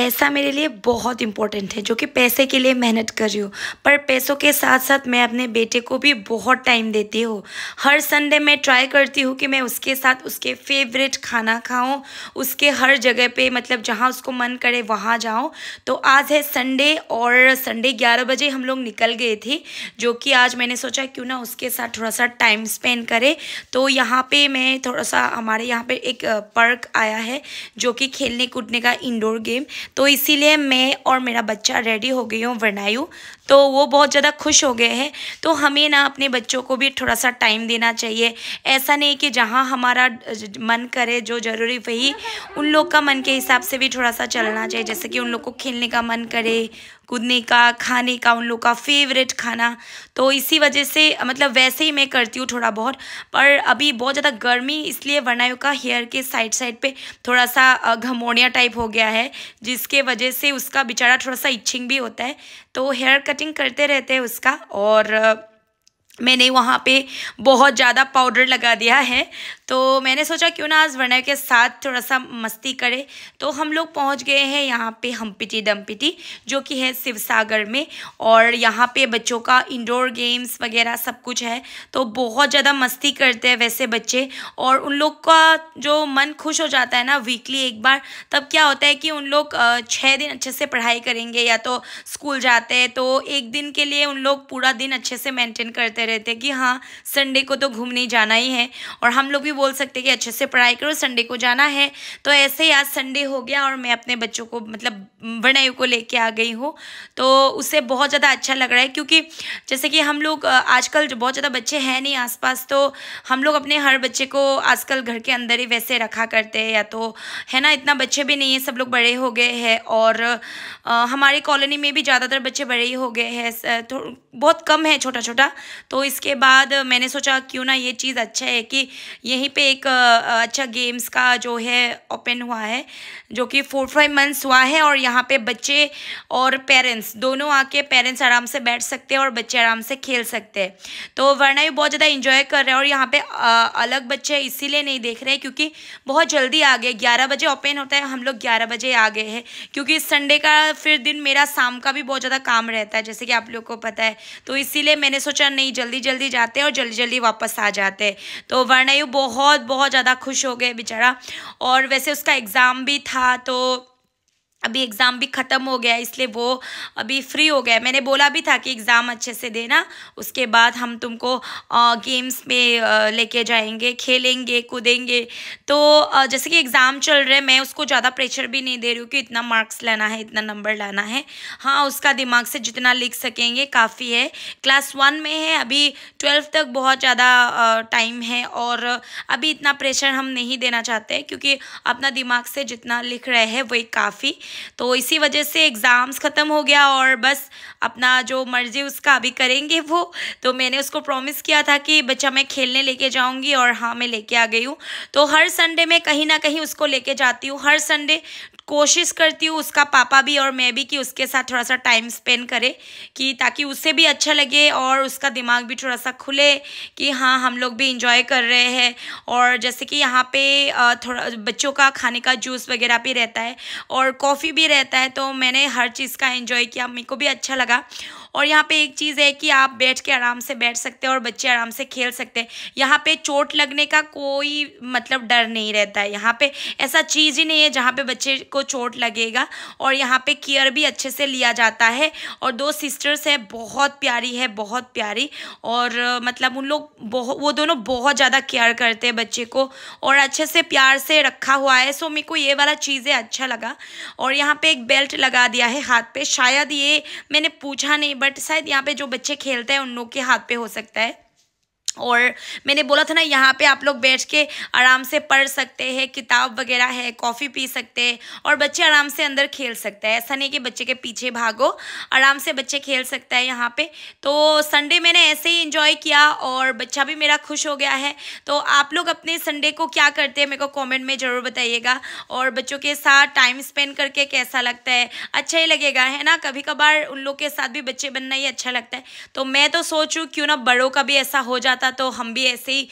पैसा मेरे लिए बहुत इंपॉर्टेंट है जो कि पैसे के लिए मेहनत कर रही हूँ पर पैसों के साथ साथ मैं अपने बेटे को भी बहुत टाइम देती हूँ हर संडे मैं ट्राई करती हूँ कि मैं उसके साथ उसके फेवरेट खाना खाऊँ उसके हर जगह पे मतलब जहाँ उसको मन करे वहाँ जाऊँ तो आज है संडे और संडे ग्यारह बजे हम लोग निकल गए थे जो कि आज मैंने सोचा क्यों ना उसके साथ थोड़ा सा टाइम स्पेंड करें तो यहाँ पर मैं थोड़ा सा हमारे यहाँ पर एक पार्क आया है जो कि खेलने कूदने का इंडोर गेम तो इसीलिए मैं और मेरा बच्चा रेडी हो गई हूँ वरनायु तो वो बहुत ज़्यादा खुश हो गए हैं तो हमें ना अपने बच्चों को भी थोड़ा सा टाइम देना चाहिए ऐसा नहीं कि जहाँ हमारा मन करे जो ज़रूरी वही उन लोग का मन के हिसाब से भी थोड़ा सा चलना चाहिए जैसे कि उन लोग को खेलने का मन करे कूदने का खाने का उन लोग का फेवरेट खाना तो इसी वजह से मतलब वैसे ही मैं करती हूँ थोड़ा बहुत पर अभी बहुत ज़्यादा गर्मी इसलिए वर्णायु का हेयर के साइड साइड पे थोड़ा सा घमोड़िया टाइप हो गया है जिसके वजह से उसका बेचारा थोड़ा सा इचिंग भी होता है तो हेयर कटिंग करते रहते हैं उसका और मैंने वहाँ पे बहुत ज़्यादा पाउडर लगा दिया है तो मैंने सोचा क्यों ना आज वनर के साथ थोड़ा सा मस्ती करें तो हम लोग पहुँच गए हैं यहाँ पे हम्पिटी डम्पिटी जो कि है शिव सागर में और यहाँ पे बच्चों का इंडोर गेम्स वगैरह सब कुछ है तो बहुत ज़्यादा मस्ती करते हैं वैसे बच्चे और उन लोग का जो मन खुश हो जाता है ना वीकली एक बार तब क्या होता है कि उन लोग छः दिन अच्छे से पढ़ाई करेंगे या तो स्कूल जाते हैं तो एक दिन के लिए उन लोग पूरा दिन अच्छे से मैंटेन करते रहते हैं कि हाँ संडे को तो घूमने जाना ही है और हम लोग भी बोल सकते हैं कि अच्छे से पढ़ाई करो संडे को जाना है तो ऐसे ही आज संडे हो गया और मैं अपने बच्चों को मतलब बनाई को लेके आ गई हूँ तो उससे बहुत ज़्यादा अच्छा लग रहा है क्योंकि जैसे कि हम लोग आजकल बहुत ज़्यादा बच्चे हैं नहीं आसपास तो हम लोग अपने हर बच्चे को आजकल घर के अंदर ही वैसे रखा करते हैं या तो है ना इतना बच्चे भी नहीं है सब लोग बड़े हो गए हैं और हमारी हमारे कॉलोनी में भी ज़्यादातर बच्चे बड़े ही हो गए हैं बहुत कम है छोटा छोटा तो इसके बाद मैंने सोचा क्यों ना ये चीज़ अच्छा है कि यहीं पे एक अच्छा गेम्स का जो है ओपन हुआ है जो कि फोर फाइव मंथ्स हुआ है और यहाँ पे बच्चे और पेरेंट्स दोनों आके पेरेंट्स आराम से बैठ सकते हैं और बच्चे आराम से खेल सकते हैं तो वरना भी बहुत ज़्यादा इंजॉय कर रहे हैं और यहाँ पे अलग बच्चे इसीलिए नहीं देख रहे क्योंकि बहुत जल्दी आ गए ग्यारह बजे ओपन होता है हम लोग ग्यारह बजे आ गए हैं क्योंकि संडे का फिर दिन मेरा शाम का भी बहुत ज़्यादा काम रहता है जैसे कि आप लोग को पता है तो इसीलिए मैंने सोचा नहीं जल्दी जल्दी जाते हैं और जल्दी जल्दी वापस आ जाते हैं तो वर्णयु बहुत बहुत ज़्यादा खुश हो गए बेचारा और वैसे उसका एग्ज़ाम भी था तो अभी एग्ज़ाम भी ख़त्म हो गया इसलिए वो अभी फ्री हो गया मैंने बोला भी था कि एग्ज़ाम अच्छे से देना उसके बाद हम तुमको गेम्स में लेके जाएंगे खेलेंगे कूदेंगे तो जैसे कि एग्ज़ाम चल रहे मैं उसको ज़्यादा प्रेशर भी नहीं दे रही हूँ कि इतना मार्क्स लाना है इतना नंबर लाना है हाँ उसका दिमाग से जितना लिख सकेंगे काफ़ी है क्लास वन में है अभी ट्वेल्व तक बहुत ज़्यादा टाइम है और अभी इतना प्रेशर हम नहीं देना चाहते क्योंकि अपना दिमाग से जितना लिख रहे हैं वही काफ़ी तो इसी वजह से एग्ज़ाम्स ख़त्म हो गया और बस अपना जो मर्ज़ी उसका अभी करेंगे वो तो मैंने उसको प्रॉमिस किया था कि बच्चा मैं खेलने लेके जाऊंगी और हाँ मैं लेके आ गई हूँ तो हर संडे मैं कहीं ना कहीं उसको लेके जाती हूँ हर संडे कोशिश करती हूँ उसका पापा भी और मैं भी कि उसके साथ थोड़ा सा टाइम स्पेंड करें कि ताकि उसे भी अच्छा लगे और उसका दिमाग भी थोड़ा सा खुले कि हाँ हम लोग भी इंजॉय कर रहे हैं और जैसे कि यहाँ पे थोड़ा बच्चों का खाने का जूस वगैरह भी रहता है और कॉफ़ी भी रहता है तो मैंने हर चीज़ का इंजॉय किया मेरे को भी अच्छा लगा और यहाँ पे एक चीज़ है कि आप बैठ के आराम से बैठ सकते हैं और बच्चे आराम से खेल सकते हैं यहाँ पे चोट लगने का कोई मतलब डर नहीं रहता है यहाँ पे ऐसा चीज़ ही नहीं है जहाँ पे बच्चे को चोट लगेगा और यहाँ पे केयर भी अच्छे से लिया जाता है और दो सिस्टर्स है बहुत प्यारी है बहुत प्यारी और मतलब उन लोग बहुत वो दोनों बहुत ज़्यादा केयर करते हैं बच्चे को और अच्छे से प्यार से रखा हुआ है सो मेरे को ये वाला चीज़ें अच्छा लगा और यहाँ पर एक बेल्ट लगा दिया है हाथ पे शायद ये मैंने पूछा नहीं बट शायद यहाँ पे जो बच्चे खेलते हैं उन लोग के हाथ पे हो सकता है और मैंने बोला था ना यहाँ पे आप लोग बैठ के आराम से पढ़ सकते हैं किताब वगैरह है कॉफ़ी पी सकते हैं और बच्चे आराम से अंदर खेल सकते हैं ऐसा नहीं कि बच्चे के पीछे भागो आराम से बच्चे खेल सकता है यहाँ पे तो संडे मैंने ऐसे ही इंजॉय किया और बच्चा भी मेरा खुश हो गया है तो आप लोग अपने संडे को क्या करते हैं मेरे को कॉमेंट में ज़रूर बताइएगा और बच्चों के साथ टाइम स्पेंड करके कैसा लगता है अच्छा ही लगेगा है ना कभी कभार उन लोग के साथ भी बच्चे बनना ही अच्छा लगता है तो मैं तो सोचूँ क्यों ना बड़ों का भी ऐसा हो जाता था तो हम भी ऐसे ही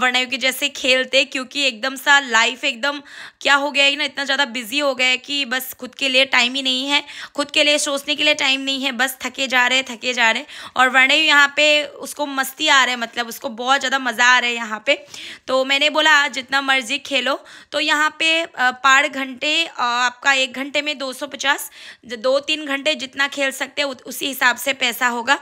वर्णय के जैसे खेलते क्योंकि एकदम सा लाइफ एकदम क्या हो गया है ना इतना ज़्यादा बिजी हो गया है कि बस खुद के लिए टाइम ही नहीं है खुद के लिए सोचने के लिए टाइम नहीं है बस थके जा रहे थके जा रहे और वर्णय यहाँ पे उसको मस्ती आ रहा है मतलब उसको बहुत ज़्यादा मज़ा आ रहा है यहाँ पर तो मैंने बोला जितना मर्जी खेलो तो यहाँ पे पार घंटे आपका एक घंटे में दो सौ पचास दो तीन घंटे जितना खेल सकते उसी हिसाब से पैसा होगा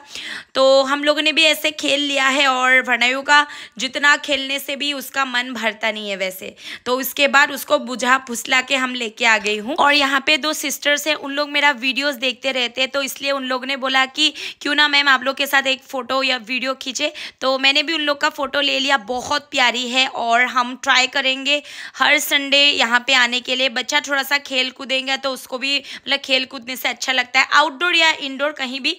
तो हम लोगों ने भी ऐसे खेल लिया है और वनयु का जितना खेलने से भी उसका मन भरता नहीं है वैसे तो उसके बाद उसको बुझा फुसला के हम लेके आ गई हूँ और यहाँ पे दो सिस्टर्स हैं उन लोग मेरा वीडियोस देखते रहते हैं तो इसलिए उन लोग ने बोला कि क्यों ना मैम आप लोग के साथ एक फ़ोटो या वीडियो खींचे तो मैंने भी उन लोग का फ़ोटो ले लिया बहुत प्यारी है और हम ट्राई करेंगे हर संडे यहाँ पर आने के लिए बच्चा थोड़ा सा खेल कूदेंगे तो उसको भी मतलब खेल कूदने से अच्छा लगता है आउटडोर या इनडोर कहीं भी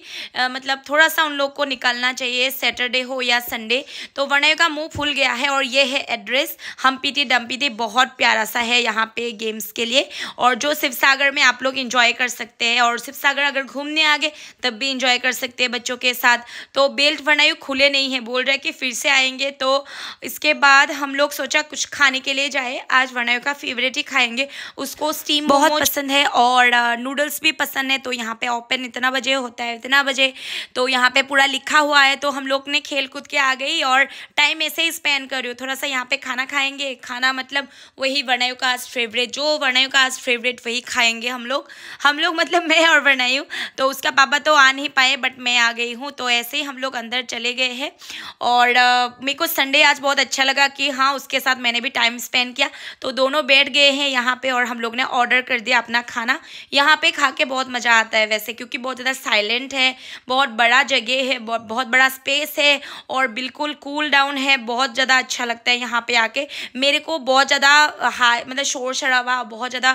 मतलब थोड़ा सा उन लोग को निकालना चाहिए सैटरडे हो या संडे तो वर्णय का मुंह फूल गया है और ये है एड्रेस हम पीटी डम्पीटी बहुत प्यारा सा है यहाँ पे गेम्स के लिए और जो शिव सागर में आप लोग इंजॉय कर सकते हैं और शिव सागर अगर घूमने आ गए तब भी इंजॉय कर सकते हैं बच्चों के साथ तो बेल्ट वनायु खुले नहीं है बोल रहे कि फिर से आएंगे तो इसके बाद हम लोग सोचा कुछ खाने के लिए जाए आज वनायु का फेवरेट ही खाएंगे उसको स्टीम बहुत पसंद है और नूडल्स भी पसंद है तो यहाँ पे ओपन इतना बजे होता है इतना बजे तो यहाँ पे पूरा लिखा हुआ है तो हम लोग ने खेल कूद के आ गए ही और टाइम ऐसे ही स्पेंड कर रही हूँ थोड़ा सा यहाँ पे खाना खाएंगे खाना मतलब वही वर्णायु का आज फेवरेट जो वर्णायु का आज फेवरेट वही खाएंगे हम लोग हम लोग मतलब मैं और वर्णायु तो उसका पापा तो आ नहीं पाए बट मैं आ गई हूँ तो ऐसे ही हम लोग अंदर चले गए हैं और मेरे को संडे आज बहुत अच्छा लगा कि हाँ उसके साथ मैंने भी टाइम स्पेंड किया तो दोनों बैठ गए हैं यहाँ पर और हम लोग ने ऑर्डर कर दिया अपना खाना यहाँ पे खा के बहुत मज़ा आता है वैसे क्योंकि बहुत ज़्यादा साइलेंट है बहुत बड़ा जगह है बहुत बड़ा स्पेस है और बिल्कुल बिल्कुल कूल डाउन है बहुत ज़्यादा अच्छा लगता है यहाँ पे आके मेरे को बहुत ज़्यादा हाई मतलब शोर शराबा बहुत ज़्यादा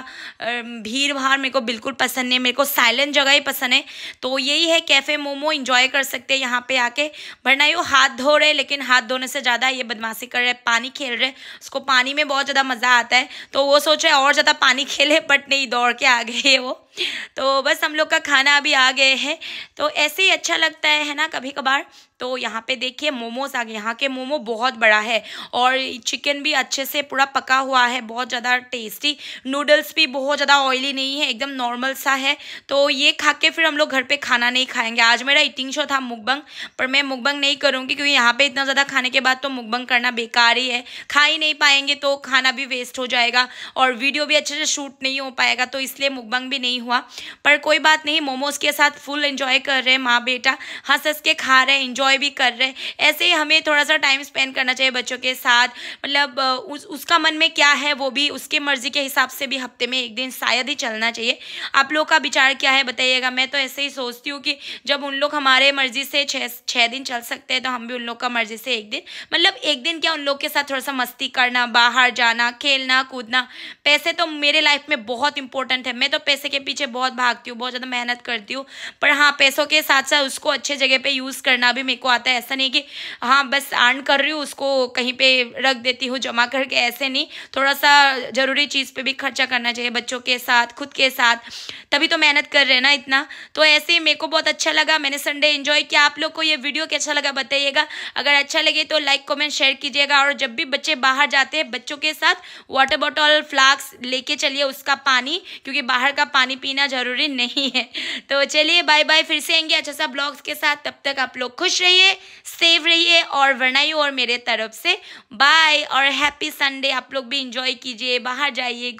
भीड़ भाड़ मेरे को बिल्कुल पसंद नहीं मेरे को साइलेंट जगह ही पसंद है तो यही है कैफ़े मोमो इन्जॉय कर सकते हैं यहाँ पर आके वरना यो हाथ धो रहे लेकिन हाथ धोने से ज़्यादा ये बदमाशी कर रहे पानी खेल रहे उसको पानी में बहुत ज़्यादा मज़ा आता है तो वो सोच रहे और ज़्यादा पानी खेले बट नहीं दौड़ के आ गए वो तो बस हम लोग का खाना अभी आ गए है तो ऐसे ही अच्छा लगता है है ना कभी कभार तो यहाँ पे देखिए मोमोज आ गए यहाँ के मोमो बहुत बड़ा है और चिकन भी अच्छे से पूरा पका हुआ है बहुत ज़्यादा टेस्टी नूडल्स भी बहुत ज़्यादा ऑयली नहीं है एकदम नॉर्मल सा है तो ये खा के फिर हम लोग घर पे खाना नहीं खाएंगे आज मेरा ईटिंग शो था मुकबंग पर मैं मुकबंग नहीं करूँगी क्योंकि यहाँ पर इतना ज़्यादा खाने के बाद तो मुकबंग करना बेकार ही है खा ही नहीं पाएंगे तो खाना भी वेस्ट हो जाएगा और वीडियो भी अच्छे से शूट नहीं हो पाएगा तो इसलिए मुकबंग भी नहीं हुआ पर कोई बात नहीं मोमोज़ के साथ फुल इंजॉय कर रहे हैं माँ बेटा हंस हंस के खा रहे हैं इंजॉय भी कर रहे हैं ऐसे ही हमें थोड़ा सा टाइम स्पेंड करना चाहिए बच्चों के साथ मतलब उस उसका मन में क्या है वो भी उसके मर्ज़ी के हिसाब से भी हफ्ते में एक दिन शायद ही चलना चाहिए आप लोग का विचार क्या है बताइएगा मैं तो ऐसे ही सोचती हूँ कि जब उन लोग हमारे मर्ज़ी से छः छः दिन चल सकते हैं तो हम भी उन लोग का मर्ज़ी से एक दिन मतलब एक दिन क्या उन लोग के साथ थोड़ा सा मस्ती करना बाहर जाना खेलना कूदना पैसे तो मेरे लाइफ में बहुत इंपॉर्टेंट है मैं तो पैसे के पीछे पीछे बहुत भागती हूँ बहुत ज़्यादा मेहनत करती हूँ पर हाँ पैसों के साथ साथ उसको अच्छे जगह पे यूज़ करना भी मेरे को आता है ऐसा नहीं कि हाँ बस अर्न कर रही हूँ उसको कहीं पे रख देती हूँ जमा करके ऐसे नहीं थोड़ा सा ज़रूरी चीज़ पर भी खर्चा करना चाहिए बच्चों के साथ खुद के साथ तभी तो मेहनत कर रहे हैं ना इतना तो ऐसे ही मेरे को बहुत अच्छा लगा मैंने संडे इन्जॉय किया आप लोग को ये वीडियो कैसा लगा बताइएगा अगर अच्छा लगे तो लाइक कॉमेंट शेयर कीजिएगा और जब भी बच्चे बाहर जाते हैं बच्चों के साथ वाटर बॉटल फ्लास्क लेके चलिए उसका पानी क्योंकि बाहर का पानी पीना ज़रूरी नहीं है तो चलिए बाय बाय फिर से आएंगे अच्छा सा ब्लॉग्स के साथ तब तक आप लोग खुश रहिए सेफ रहिए और वरना और मेरे तरफ से बाय और हैप्पी संडे आप लोग भी इंजॉय कीजिए बाहर जाइए